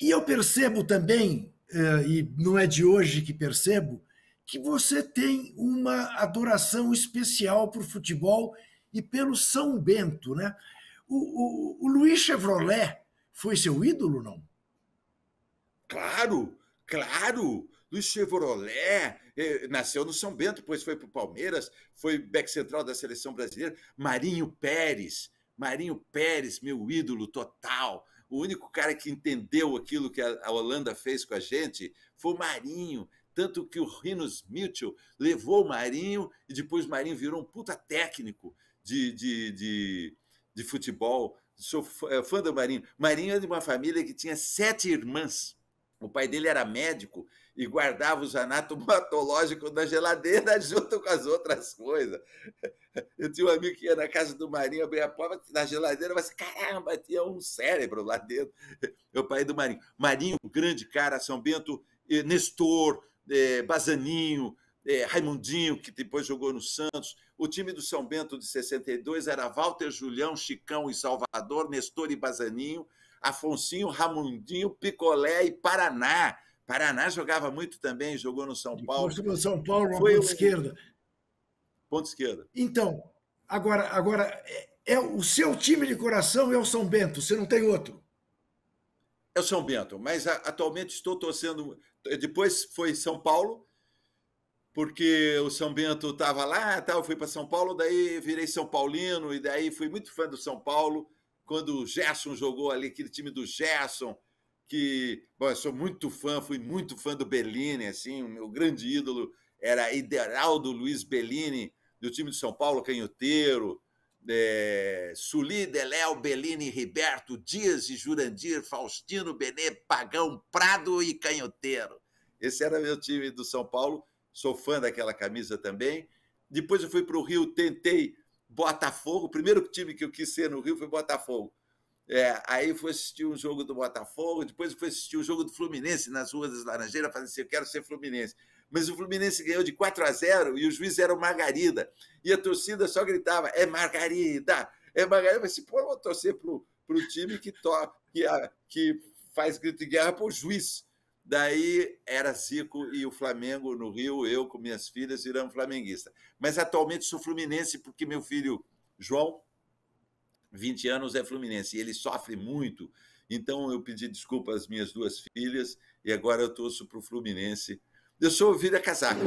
E eu percebo também, é, e não é de hoje que percebo, que você tem uma adoração especial por futebol e pelo São Bento, né? O, o, o Luiz Chevrolet foi seu ídolo, não? Claro, claro. Luiz Chevrolet é, nasceu no São Bento, depois foi para o Palmeiras, foi back central da seleção brasileira. Marinho Pérez, Marinho Pérez, meu ídolo total. O único cara que entendeu aquilo que a Holanda fez com a gente foi o Marinho. Tanto que o Rinos Mitchell levou o Marinho e depois o Marinho virou um puta técnico de, de, de, de futebol. Sou fã é, do Marinho. Marinho é de uma família que tinha sete irmãs. O pai dele era médico e guardava os anatomatológicos na geladeira junto com as outras coisas. Eu tinha um amigo que ia na casa do Marinho, abria a porta da geladeira, mas caramba, tinha um cérebro lá dentro. Eu pai é do Marinho. Marinho, grande cara, São Bento, eh, Nestor, eh, Bazaninho, eh, Raimundinho, que depois jogou no Santos. O time do São Bento de 62 era Walter Julião, Chicão e Salvador, Nestor e Bazaninho, Afonsinho, Ramundinho, Picolé e Paraná Paraná jogava muito também, jogou no São Paulo. Jogou no São Paulo, Foi ponta o... esquerda. Ponto esquerda. Então, agora, agora é, é, o seu time de coração é o São Bento, você não tem outro. É o São Bento, mas a, atualmente estou torcendo. Depois foi São Paulo, porque o São Bento estava lá, tal, fui para São Paulo, daí virei São Paulino, e daí fui muito fã do São Paulo. Quando o Gerson jogou ali, aquele time do Gerson, que, bom, eu sou muito fã, fui muito fã do Bellini, assim, o meu grande ídolo era Ideraldo Luiz Bellini, do time de São Paulo, canhoteiro, é, eh, Suli, Deléo, Bellini, Riberto, Dias e Jurandir, Faustino, Benê, Pagão, Prado e Canhoteiro. Esse era meu time do São Paulo, sou fã daquela camisa também. Depois eu fui para o Rio, tentei Botafogo, o primeiro time que eu quis ser no Rio foi Botafogo. É, aí foi assistir um jogo do Botafogo, depois foi assistir o um jogo do Fluminense nas ruas das Laranjeiras, falei assim: eu quero ser Fluminense. Mas o Fluminense ganhou de 4 a 0 e o juiz era o Margarida. E a torcida só gritava: é Margarida, é Margarida. Mas assim, se pô, eu vou torcer pro, pro time que, to que, a, que faz grito de guerra pro juiz. Daí era Zico e o Flamengo no Rio, eu com minhas filhas viramos flamenguista. Mas atualmente sou fluminense porque meu filho João 20 anos é Fluminense, e ele sofre muito. Então eu pedi desculpa às minhas duas filhas e agora eu torço para o Fluminense. Eu sou o Vira Casaca.